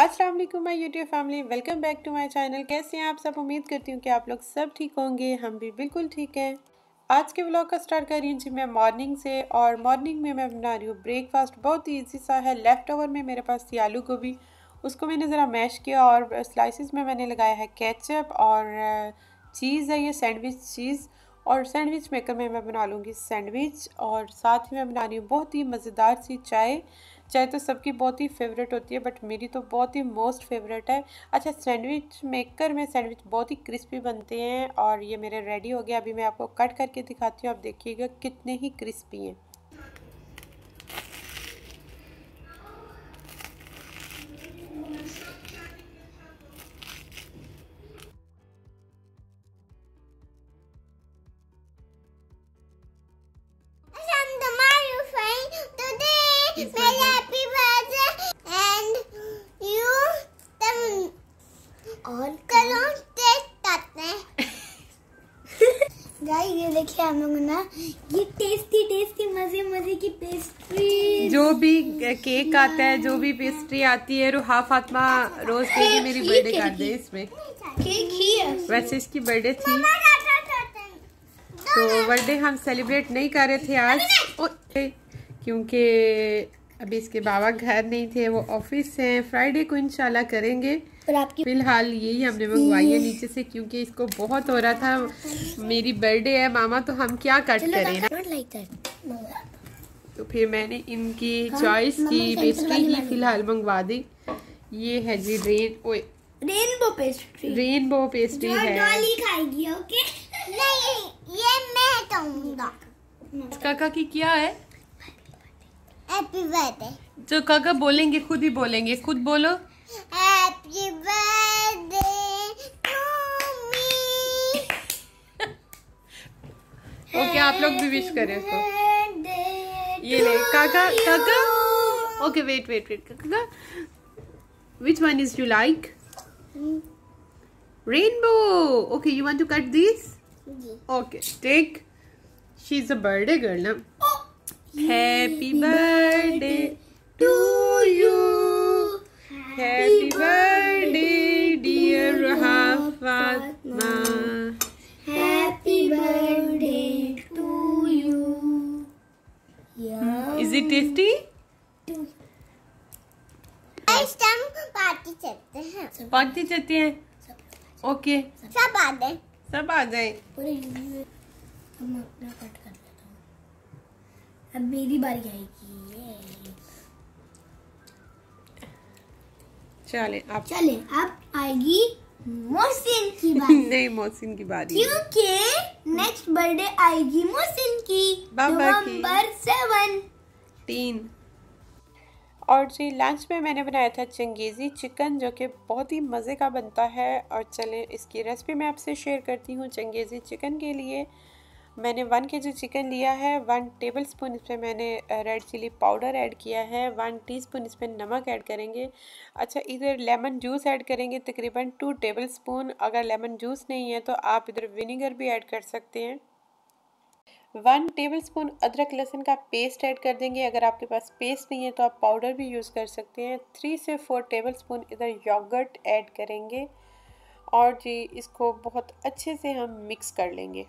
अस्सलाम वालेकुम my YouTube family welcome back to my channel कैसे हैं आप सब उम्मीद करती हूँ कि आप लोग सब ठीक होंगे हम भी बिल्कुल ठीक हैं आज के व्लॉग का स्टार्ट कर रही हूँ जी मैं मॉर्निंग से और मॉर्निंग में मैं बना रही हूँ ब्रेकफास्ट बहुत ही ईजी सा है लेफ़्ट ओवर में मेरे पास थी आलू गोभी उसको मैंने ज़रा मैश किया और स्लाइसिस में मैंने लगाया है कैचअप और चीज़ uh, है ये सैंडविच चीज़ और सैंडविच मेकर में मैं बना लूँगी सैंडविच और साथ ही मैं बना रही हूँ बहुत ही मज़ेदार सी चाय चाय तो सबकी बहुत ही फेवरेट होती है बट मेरी तो बहुत ही मोस्ट फेवरेट है अच्छा सैंडविच मेकर में सैंडविच बहुत ही क्रिस्पी बनते हैं और ये मेरे रेडी हो गया अभी मैं आपको कट करके दिखाती हूँ आप देखिएगा कितने ही क्रिस्पी हैं और कलर टेस्ट करते हैं गाइस ये देखिए हम लोग ना ये टेस्टी टेस्टी मजे मजे की पेस्ट्री जो भी केक आता है जो भी पेस्ट्री आती है रूहा फातमा रोज की मेरी बर्थडे कर दे इसमें केक ही है वैसे इसकी बर्थडे थी तो बर्थडे हम सेलिब्रेट नहीं कर रहे थे आज क्योंकि अभी इसके बाबा घर नहीं थे वो ऑफिस हैं फ्राइडे को इंशाल्लाह करेंगे और आपकी फिलहाल यही हमने मंगवाई है नीचे से क्योंकि इसको बहुत हो रहा था मेरी बर्थडे है मामा तो हम क्या कट करें ना तो फिर मैंने इनकी चॉइस हाँ, की पेस्ट्री ही फिलहाल मंगवा दी ये है जी रेन ओए रेनबो पेस्ट्री रेनबो पेस्ट्री है काका की क्या है हैप्पी बर्थडे जो काका बोलेंगे खुद ही बोलेंगे खुद बोलो Happy birthday to me. Okay आप लोग भी विश करें उसको ये ले काका काका okay which one is you like hmm. rainbow okay you want to cut this okay take she's a birthday girl now oh. happy birthday to you Happy birthday, dear Fatma. Happy birthday to you. Yeah. Is it tasty? Party चलते हैं party चलते हैं okay सब आ जाए सब आ जाए अब मेरी बारी आएगी चले आप चले अब आएगी मोहसिन की बारी नहीं मोहसिन की बारी क्योंकि नेक्स्ट बर्थडे आएगी मोहसिन की नंबर सेवन तीन और जी लंच में मैंने बनाया था चंगेज़ी चिकन जो कि बहुत ही मज़े का बनता है और चलें इसकी रेसिपी मैं आपसे शेयर करती हूँ चंगेज़ी चिकन के लिए मैंने वन के जी चिकन लिया है वन टेबल स्पून इस पर मैंने रेड चिली पाउडर ऐड किया है वन टीस्पून पर नमक ऐड करेंगे अच्छा इधर लेमन जूस ऐड करेंगे तकरीबन टू टेबल स्पून अगर लेमन जूस नहीं है तो आप इधर विनीगर भी ऐड कर सकते हैं वन टेबल स्पून अदरक लहसुन का पेस्ट ऐड कर देंगे अगर आपके पास पेस्ट नहीं है तो आप पाउडर भी यूज़ कर सकते हैं थ्री से फोर टेबल स्पून इधर योगर्ट ऐड करेंगे और जी इसको बहुत अच्छे से हम मिक्स कर लेंगे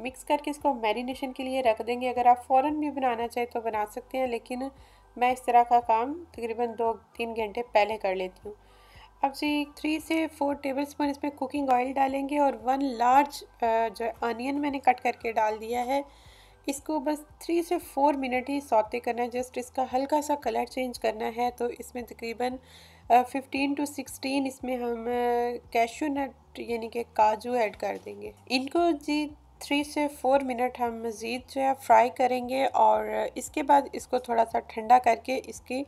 मिक्स करके इसको मैरिनेशन के लिए रख देंगे अगर आप फ़ौर भी बनाना चाहें तो बना सकते हैं लेकिन मैं इस तरह का काम तकरीबन दो तीन घंटे पहले कर लेती हूँ अब जी थ्री से फोर टेबल स्पून इसमें कुकिंग ऑयल डालेंगे और वन लार्ज जो अनियन मैंने कट करके डाल दिया है इसको बस थ्री से फोर मिनट ही सौते करना है जस्ट इसका हल्का सा कलर चेंज करना है तो इसमें तकरीबन फिफ्टीन टू सिक्सटीन इसमें हम कैशू नट यानी कि काजू ऐड कर देंगे इनको जी थ्री से फोर मिनट हम मज़ीद जो है फ्राई करेंगे और इसके बाद इसको थोड़ा सा ठंडा करके इसकी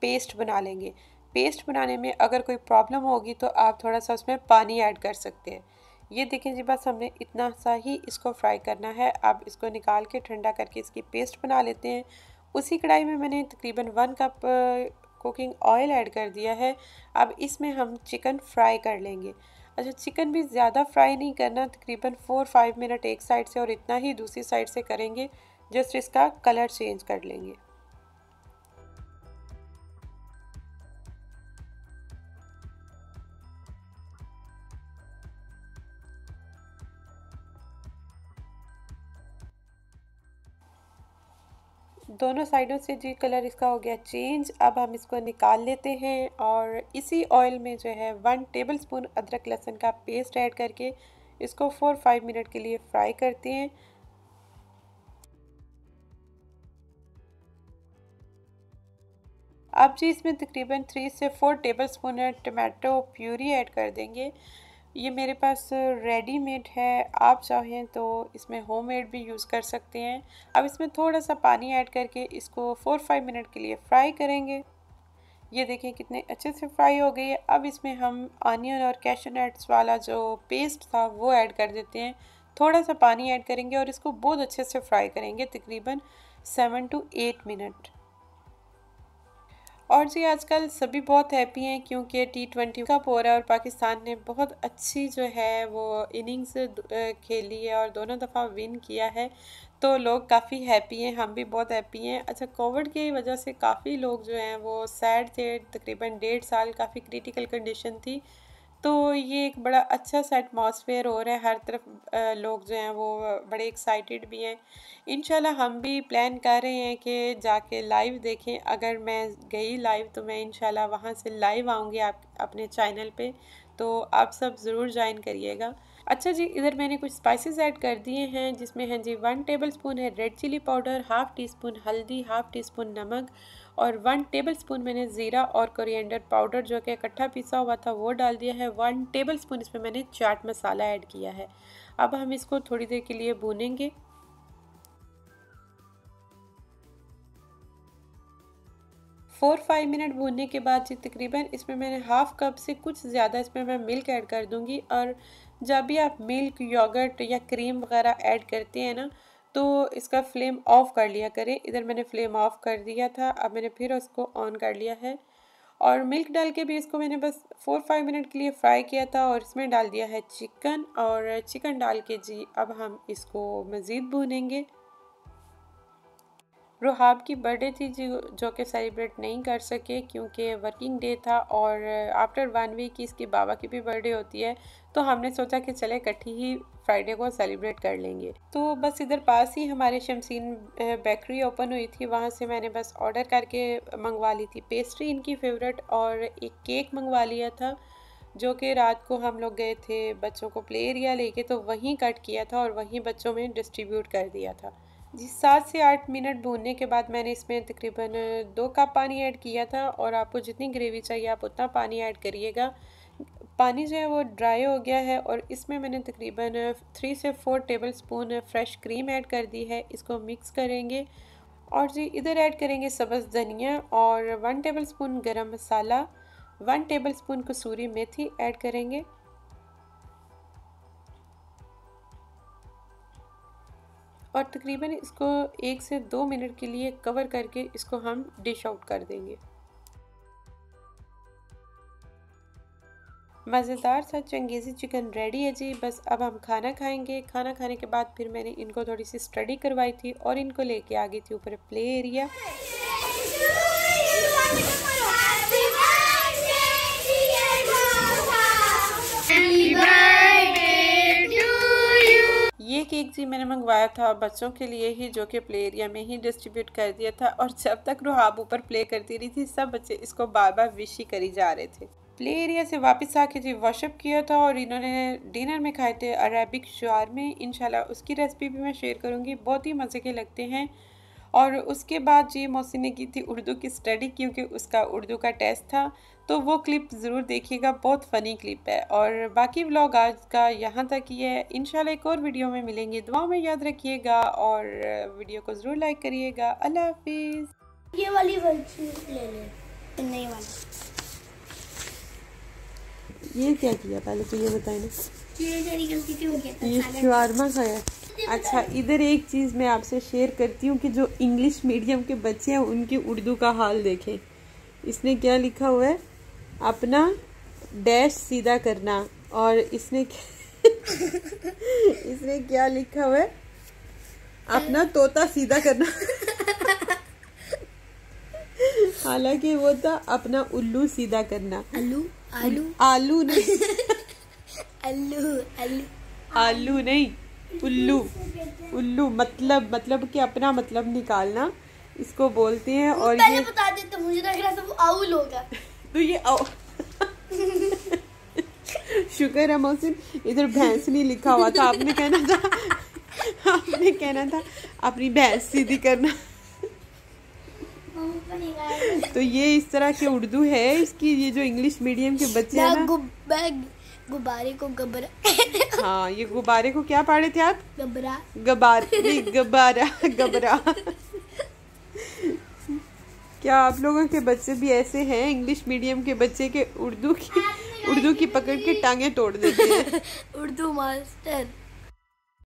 पेस्ट बना लेंगे पेस्ट बनाने में अगर कोई प्रॉब्लम होगी तो आप थोड़ा सा उसमें पानी ऐड कर सकते हैं ये देखें जी बस हमने इतना सा ही इसको फ्राई करना है अब इसको निकाल के ठंडा करके इसकी पेस्ट बना लेते हैं उसी कढ़ाई में मैंने तकरीबन one cup cooking oil add कर दिया है अब इसमें हम चिकन फ्राई कर लेंगे अच्छा चिकन भी ज़्यादा फ्राई नहीं करना तकरीबन फोर फाइव मिनट एक साइड से और इतना ही दूसरी साइड से करेंगे जस्ट इसका कलर चेंज कर लेंगे दोनों साइडों से जी कलर इसका हो गया चेंज अब हम इसको निकाल लेते हैं और इसी ऑयल में जो है वन टेबल स्पून अदरक लहसुन का पेस्ट ऐड करके इसको फोर फाइव मिनट के लिए फ्राई करते हैं अब जी इसमें तकरीबन थ्री से four tablespoon tomato puree add कर देंगे ये मेरे पास रेडीमेड है आप चाहें तो इसमें होममेड भी यूज़ कर सकते हैं अब इसमें थोड़ा सा पानी ऐड करके इसको फोर फाइव मिनट के लिए फ्राई करेंगे ये देखें कितने अच्छे से फ्राई हो गई है अब इसमें हम ऑनियन और कैशू वाला जो पेस्ट था वो ऐड कर देते हैं थोड़ा सा पानी ऐड करेंगे और इसको बहुत अच्छे से फ्राई करेंगे तकरीबन सेवन टू एट मिनट और जी आजकल सभी बहुत हैप्पी हैं क्योंकि टी ट्वेंटी कप हो रहा है और पाकिस्तान ने बहुत अच्छी जो है वो इनिंग्स खेली है और दोनों दफ़ा विन किया है तो लोग काफ़ी हैप्पी हैं हम भी बहुत हैप्पी हैं अच्छा कोविड की वजह से काफ़ी लोग जो हैं वो सैड थे तकरीबन डेढ़ साल काफ़ी क्रिटिकल कंडीशन थी तो ये एक बड़ा अच्छा सा एटमॉस्फेयर हो रहा है हर तरफ लोग जो हैं वो बड़े एक्साइटेड भी हैं इन हम भी प्लान कर रहे हैं कि जाके लाइव देखें अगर मैं गई लाइव तो मैं इन वहाँ से लाइव आऊँगी आप अपने चैनल पे तो आप सब ज़रूर ज्वाइन करिएगा अच्छा जी इधर मैंने कुछ स्पाइसेस ऐड कर दिए हैं जिसमें हैं जी वन टेबल स्पून है red chilli powder half teaspoon हल्दी हाफ़ टी स्पून नमक और वन टेबल स्पून मैंने ज़ीरा और कोरिएंडर पाउडर जो कि इकट्ठा पिसा हुआ था वो डाल दिया है वन टेबल स्पून इसमें मैंने चाट मसाला ऐड किया है अब हम इसको थोड़ी देर के लिए भूनेंगे फोर फाइव मिनट भूनने के बाद जी तकरीबन इसमें मैंने हाफ़ कप से कुछ ज़्यादा इसमें मैं मिल्क ऐड कर दूंगी और जब भी आप मिल्क योगर्ट या क्रीम वगैरह ऐड करते हैं ना तो इसका फ्लेम ऑफ़ कर लिया करें इधर मैंने फ्लेम ऑफ़ कर दिया था अब मैंने फिर उसको ऑन कर लिया है और मिल्क डाल के भी इसको मैंने बस फोर फाइव मिनट के लिए फ्राई किया था और इसमें डाल दिया है चिकन और चिकन डाल के जी अब हम इसको मज़ीद भूनेंगे रुहाब की बर्थडे थी जो जो कि सेलिब्रेट नहीं कर सके क्योंकि वर्किंग डे था और आफ्टर वन वीक इसके बाबा की भी बर्थडे होती है तो हमने सोचा कि चले इकट्ठी ही फ्राइडे को सेलिब्रेट कर लेंगे तो बस इधर पास ही हमारे शमसीन बेकरी ओपन हुई थी वहाँ से मैंने बस ऑर्डर करके मंगवा ली थी पेस्ट्री इनकी फेवरेट और एक केक मंगवा लिया था जो कि रात को हम लोग गए थे बच्चों को प्ले एरिया लेके तो वहीं कट किया था और वहीं बच्चों में डिस्ट्रीब्यूट कर दिया था जी सात से आठ मिनट भूनने के बाद मैंने इसमें तकरीबन दो कप पानी ऐड किया था और आपको जितनी ग्रेवी चाहिए आप उतना पानी ऐड करिएगा पानी जो है वो ड्राई हो गया है और इसमें मैंने तकरीबन थ्री से four tablespoon fresh cream add कर दी है इसको मिक्स करेंगे और जी इधर ऐड करेंगे सब्ज़ धनिया और one tablespoon garam masala one tablespoon kasuri methi add करेंगे और तकरीबन इसको एक से दो मिनट के लिए कवर करके इसको हम डिश आउट कर देंगे मज़ेदार सा चंगेज़ी चिकन रेडी है जी बस अब हम खाना खाएंगे खाना खाने के बाद फिर मैंने इनको थोड़ी सी स्टडी करवाई थी और इनको लेके आ गई थी ऊपर प्ले एरिया केक जी मैंने मंगवाया था बच्चों के लिए ही जो कि प्ले एरिया में ही डिस्ट्रीब्यूट कर दिया था और जब तक रुहाब ऊपर प्ले करती रही थी सब बच्चे इसको बार बार विश ही करी जा रहे थे प्ले एरिया से वापस आके जी वॉशअप किया था और इन्होंने डिनर में खाए थे अरेबिक शुआर में इनशाला उसकी रेसिपी भी मैं शेयर करूँगी बहुत ही मज़े के लगते हैं और उसके बाद जी मौसी ने की थी उर्दू की स्टडी क्योंकि उसका उर्दू का टेस्ट था तो वो क्लिप ज़रूर देखिएगा बहुत फ़नी क्लिप है और बाकी व्लॉग आज का यहाँ तक ही है इनशाला एक और वीडियो में मिलेंगे दुआ में याद रखिएगा और वीडियो को ज़रूर लाइक करिएगा अल्लाह हाफिज़ ये वाली ले ले नहीं वाली ये क्या किया पहले तो ये बताए ना ये शारमा खाया अच्छा इधर एक चीज़ मैं आपसे शेयर करती हूँ कि जो इंग्लिश मीडियम के बच्चे हैं उनकी उर्दू का हाल देखें इसने क्या लिखा हुआ है अपना डैश सीधा करना और इसने इसने क्या लिखा हुआ है अपना तोता सीधा करना हालांकि वो था अपना उल्लू सीधा करना आलू आलू आलू नहीं आलू आलू आलू नहीं उल्लू उल्लू मतलब मतलब कि अपना मतलब निकालना इसको बोलते हैं और ये बता देते मुझे लग रहा था आउल होगा तो ये आउ शुक्र है मोहसिन इधर भैंस नहीं लिखा हुआ था आपने कहना था आपने कहना था अपनी भैंस सीधी करना तो ये इस तरह के उर्दू है इसकी ये जो इंग्लिश मीडियम के बच्चे हैं ना गुब्बारे को गबरा हाँ ये गुब्बारे को क्या पाड़े थे आप गबरा गबार गबारा गबरा क्या आप लोगों के बच्चे भी ऐसे हैं इंग्लिश मीडियम के बच्चे के उर्दू की उर्दू की पकड़ के टांगे तोड़ देते हैं उर्दू मास्टर